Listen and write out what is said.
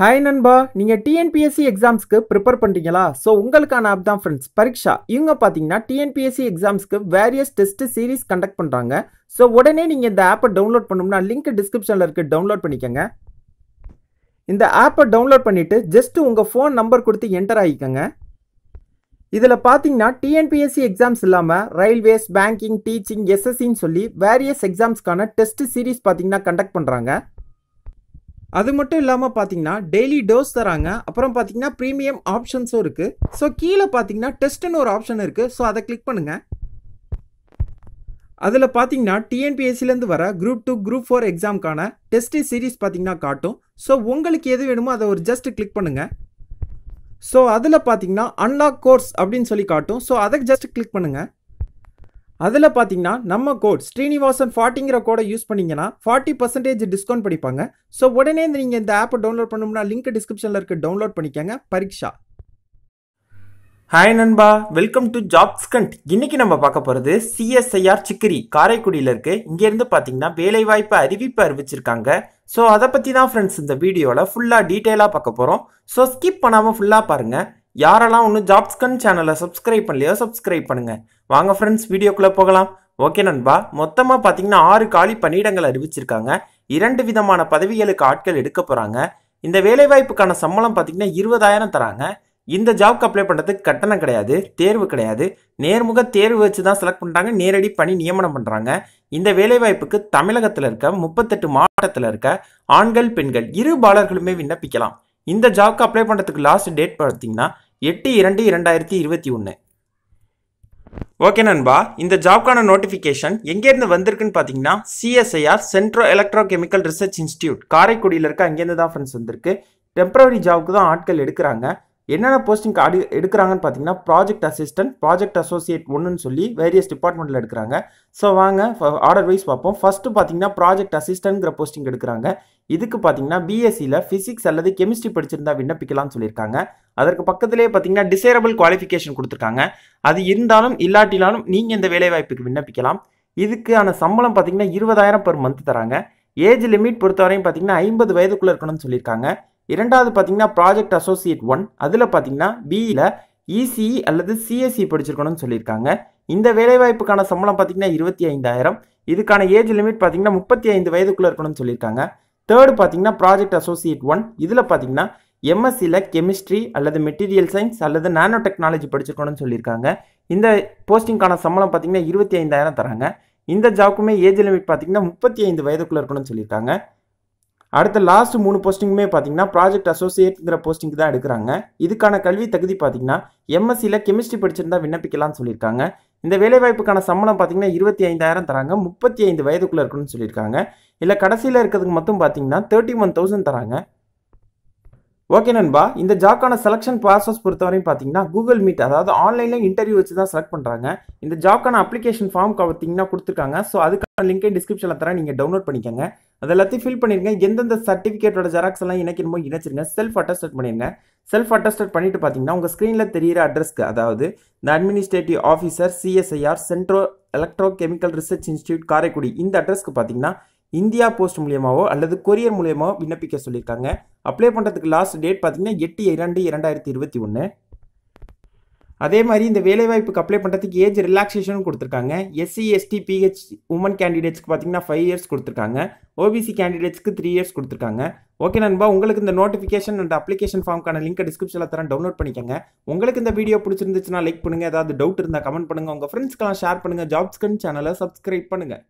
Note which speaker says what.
Speaker 1: hi நண்பா நீங்கள் TNPSC எக்ஸாம்ஸ்க்கு ப்ரிப்பேர் பண்ணுறீங்களா ஸோ உங்களுக்கான ஆப் தான் ஃப்ரெண்ட்ஸ் பரீட்சா இவங்க பார்த்தீங்கன்னா டிஎன்பிஎஸ்சி எக்ஸாம்ஸ்க்கு வேரியஸ் டெஸ்ட் சீரீஸ் கண்டக்ட் பண்ணுறாங்க ஸோ உடனே நீங்கள் இந்த ஆப்பை டவுன்லோட் பண்ணணும்னா லிங்க் டிஸ்கிரிப்ஷனில் இருக்குது டவுன்லோட் பண்ணிக்கோங்க இந்த ஆப்பை டவுன்லோட் பண்ணிவிட்டு ஜஸ்ட் உங்கள் ஃபோன் நம்பர் கொடுத்து என்டர் ஆகிக்கோங்க இதில் பார்த்தீங்கன்னா டிஎன்பிஎஸ்சி எக்ஸாம்ஸ் இல்லாமல் ரயில்வேஸ் பேங்கிங் டீச்சிங் எஸ்எஸ்சின்னு சொல்லி வேரியஸ் எக்ஸாம்ஸ்க்கான டெஸ்ட் சீரீஸ் பார்த்தீங்கன்னா கண்டக்ட் பண்ணுறாங்க அது மட்டும் இல்லாமல் பார்த்தீங்கன்னா டெய்லி டோஸ் தராங்க அப்புறம் பார்த்தீங்கன்னா ப்ரீமியம் ஆப்ஷன்ஸும் இருக்குது ஸோ கீழே பார்த்தீங்கன்னா டெஸ்ட்டுன்னு ஒரு ஆப்ஷன் இருக்குது ஸோ அதை கிளிக் பண்ணுங்கள் அதில் பார்த்தீங்கன்னா டிஎன்பிஎஸ்சிலேருந்து வர குரூப் டூ குரூப் ஃபோர் எக்ஸாம்க்கான டெஸ்ட் சீரீஸ் பார்த்தீங்கன்னா காட்டும் ஸோ உங்களுக்கு எது வேணுமோ அதை ஒரு ஜஸ்ட்டு கிளிக் பண்ணுங்கள் ஸோ அதில் பார்த்தீங்கன்னா அன்லாக் கோர்ஸ் அப்படின்னு சொல்லி காட்டும் ஸோ அதை ஜஸ்ட் கிளிக் பண்ணுங்கள் அதில் பார்த்தீங்கன்னா நம்ம கோட் ஸ்ரீனிவாசன் ஃபார்ட்டிங்கிற கோடை யூஸ் பண்ணிங்கன்னா ஃபார்ட்டி பர்சன்டேஜ் டிஸ்கவுண்ட் படிப்பாங்க ஸோ உடனே நீங்கள் இந்த ஆப்பை டவுன்லோட் பண்ணணும்னா லிங்க் டிஸ்கிரிப்ஷனில் இருக்குது டவுன்லோட் பண்ணிக்கோங்க பரீட்சா ஹாய் நண்பா வெல்கம் டு ஜாப்ஸ் கண்ட் இன்னைக்கு நம்ம பார்க்க போகிறது சிஎஸ்ஐஆர் சிக்கிரி காரைக்குடியில் இருக்கு இங்கேருந்து பார்த்தீங்கன்னா வேலைவாய்ப்பு அறிவிப்பு அறிவிச்சிருக்காங்க ஸோ அதை பற்றி தான் ஃப்ரெண்ட்ஸ் இந்த வீடியோவில் ஃபுல்லாக டீட்டெயிலாக பார்க்க போகிறோம் ஸோ ஸ்கிப் பண்ணாமல் ஃபுல்லாக பாருங்கள் யாரெல்லாம் ஒன்றும் ஜாப்ஸ்கன் சேனலை சப்ஸ்கிரைப் பண்ணலையோ சப்ஸ்கிரைப் பண்ணுங்கள் வாங்க ஃப்ரெண்ட்ஸ் வீடியோக்குள்ளே போகலாம் ஓகே நண்பா மொத்தமாக பார்த்தீங்கன்னா ஆறு காலி பணியிடங்கள் அறிவிச்சிருக்காங்க இரண்டு விதமான பதவிகளுக்கு ஆட்கள் எடுக்க போகிறாங்க இந்த வேலைவாய்ப்புக்கான சம்பளம் பார்த்தீங்கன்னா இருபதாயிரம் தராங்க இந்த ஜாப்க்கு அப்ளை பண்ணுறதுக்கு கட்டணம் கிடையாது தேர்வு கிடையாது நேர்முக தேர்வு வச்சு தான் செலக்ட் பண்ணுறாங்க நேரடி பணி நியமனம் பண்ணுறாங்க இந்த வேலைவாய்ப்புக்கு தமிழகத்தில் இருக்க முப்பத்தெட்டு மாவட்டத்தில் இருக்க ஆண்கள் பெண்கள் இரு பாலர்களுமே விண்ணப்பிக்கலாம் இந்த ஜாப்க்கு அப்ளை பண்ணுறதுக்கு லாஸ்ட் டேட் பார்த்தீங்கன்னா எட்டு இரண்டு இரண்டாயிரத்தி இருபத்தி ஒன்று ஓகே நண்பா இந்த ஜாப்க்கான நோட்டிஃபிகேஷன் எங்கேருந்து வந்திருக்குன்னு பார்த்தீங்கன்னா CSIR central electro chemical research institute காரைக்குடியில் இருக்க அங்கேருந்து தான் ஃப்ரெண்ட்ஸ் வந்திருக்கு டெம்பரவரி ஜாப்க்கு தான் ஆட்கள் எடுக்கிறாங்க என்னென்ன போஸ்டிங் அடி எடுக்கிறாங்கன்னு பார்த்தீங்கன்னா ப்ராஜெக்ட் அசிஸ்டன்ட் ப்ராஜெக்ட் அசோசியேட் ஒன்றுன்னு சொல்லி வேரியஸ் டிபார்ட்மெண்ட்டில் எடுக்கிறாங்க ஸோ வாங்க ஆர்டர் வைஸ் பார்ப்போம் ஃபஸ்ட்டு பார்த்தீங்கன்னா ப்ராஜெக்ட் அசிஸ்டன்ட்ங்கிற போஸ்டிங் எடுக்கிறாங்க இதுக்கு பார்த்தீங்கன்னா பிஎஸ்சியில் ஃபிசிக்ஸ் அல்லது கெமிஸ்ட்ரி படிச்சிருந்தா விண்ணப்பிக்கலாம்னு சொல்லியிருக்காங்க அதற்கு பக்கத்திலே பார்த்தீங்கன்னா டிசைரபிள் குவாலிஃபிகேஷன் கொடுத்துருக்காங்க அது இருந்தாலும் இல்லாட்டினாலும் நீங்கள் இந்த வேலைவாய்ப்புக்கு விண்ணப்பிக்கலாம் இதுக்கான சம்பளம் பார்த்தீங்கன்னா இருபதாயிரம் பெர் மந்த் தராங்க ஏஜ் லிமிட் பொறுத்தவரையும் பார்த்தீங்கன்னா ஐம்பது வயதுக்குள்ளே இருக்கணும்னு சொல்லியிருக்காங்க இரண்டாவது பார்த்தீங்கன்னா ப்ராஜெக்ட் அசோசியேட் ஒன் அதில் பார்த்தீங்கன்னா பிஇயில் இசிஇ e அல்லது சிஎஸ்சி e படிச்சிருக்கணும்னு சொல்லியிருக்காங்க இந்த வேலைவாய்ப்புக்கான சம்பளம் பார்த்தீங்கன்னா இருபத்தி ஐந்தாயிரம் இதுக்கான ஏஜ் லிமிட் பார்த்தீங்கன்னா முப்பத்தி ஐந்து வயதுக்குள்ளே இருக்கணும்னு சொல்லியிருக்காங்க தேர்டு பார்த்தீங்கன்னா ப்ராஜெக்ட் அசோசியேட் ஒன் இதில் பார்த்தீங்கன்னா எம்எஸ்சியில் கெமிஸ்ட்ரி அல்லது மெட்டீரியல் சயின்ஸ் அல்லது நானோ டெக்னாலஜி படிச்சிருக்கணும்னு சொல்லியிருக்காங்க இந்த போஸ்டிங்கான சம்பளம் பார்த்தீங்கன்னா இருபத்தி ஐந்தாயிரம் தராங்க இந்த ஜாப்புமே ஏஜ் லிமிட் பார்த்தீங்கன்னா முப்பத்தி ஐந்து வயதுக்குள்ளே இருக்கணும்னு சொல்லியிருக்காங்க அடுத்த லாஸ்ட் மூணு போஸ்டிங்குமே பார்த்தீங்கன்னா ப்ராஜெக்ட் அசோசியேட்ங்கிற போஸ்டிங் தான் எடுக்கிறாங்க இதுக்கான கல்வி தகுதி பார்த்தீங்கன்னா எம்எஸ்சியில் கெமிஸ்ட்ரி படிச்சிருந்தா விண்ணப்பிக்கலாம்னு சொல்லியிருக்காங்க இந்த வேலைவாய்ப்புக்கான சம்பளம் பார்த்தீங்கன்னா இருபத்தி ஐந்தாயிரம் தராங்க முப்பத்தி ஐந்து வயதுக்குள்ளே இருக்கணும்னு சொல்லியிருக்காங்க இல்லை கடைசியில் இருக்கிறதுக்கு மட்டும் பார்த்தீங்கன்னா தேர்ட்டி ஒன் தௌசண்ட் தராங்க ஓகே நண்பா இந்த ஜாக்கான செலெக்ஷன் ப்ராசஸ் பொறுத்தவரையும் பார்த்தீங்கன்னா கூகுள் மீட் அதாவது ஆன்லைனில் இன்டர்வியூ வச்சு தான் செலக்ட் பண்ணுறாங்க இந்த ஜாக்கான அப்ளிகேஷன் ஃபார்ம் பார்த்தீங்கன்னா கொடுத்துருக்காங்க ஸோ அதுக்கான லிங்கை டிஸ்கிரிப்ஷனில் தரேன் நீங்கள் டவுன்லோட் பண்ணிக்கோங்க அது எல்லாத்தையும் ஃபில் பண்ணிடுங்க எந்தெந்த சர்டிஃபிகேட்டோட ஜெராக்ஸ் எல்லாம் இணைக்கணுமோ இணைச்சிருங்க செல்ஃப் அட்டஸ்டட் பண்ணிடுங்க செல்ஃப் அட்டஸ்டட் பண்ணிட்டு பார்த்தீங்கன்னா உங்கள் ஸ்க்ரீனில் தெரியிற அட்ரஸ்க்கு அதாவது இந்த administrative officer CSIR central electro chemical research institute Karaikudi இந்த அட்ரஸ்க்கு பார்த்தீங்கன்னா இந்தியா போஸ்ட் மூலியமாவோ அல்லது கொரியர் மூலியமாவோ விண்ணப்பிக்க சொல்லியிருக்காங்க அப்ளை பண்ணுறதுக்கு லாஸ்ட் டேட் பார்த்தீங்கன்னா எட்டு இரண்டு இரண்டாயிரத்தி இருபத்தி ஒன்று அதே மாதிரி இந்த வேலைவாய்ப்புக்கு அப்ளை பண்ணுறதுக்கு ஏஜ் ரிலாக்ஸேஷனும் கொடுத்துருக்காங்க எஸ்சி எஸ்டி பிஹெச் உமன் கேண்டிடேட்ஸ்க்கு பார்த்தீங்கன்னா ஃபைவ் இயர்ஸ் கொடுத்துருக்காங்க ஓபிசி கேண்டிடேட்ஸ்க்கு த்ரீ இயர்ஸ் கொடுத்துருக்காங்க ஓகே நண்பா உங்களுக்கு இந்த நோட்டிஃபிகேஷன் அண்ட் அப்ளிகேஷன் ஃபார்ம்க்கான லிங்க் டிஸ்கிரிப்ஷனில் தரேன் டவுன்லோட் பண்ணிக்கங்க உங்களுக்கு இந்த வீடியோ பிடிச்சிருந்துச்சுன்னா லைக் பண்ணுங்கள் ஏதாவது டவுட் இருந்தால் கமெண்ட் பண்ணுங்கள் உங்கள் ஃப்ரெண்ட்ஸ்க்கெல்லாம் ஷேர் பண்ணுங்கள் ஜாப்ஸ்கன் சேனலை சப்ஸ்கிரைப் பண்ணுங்கள்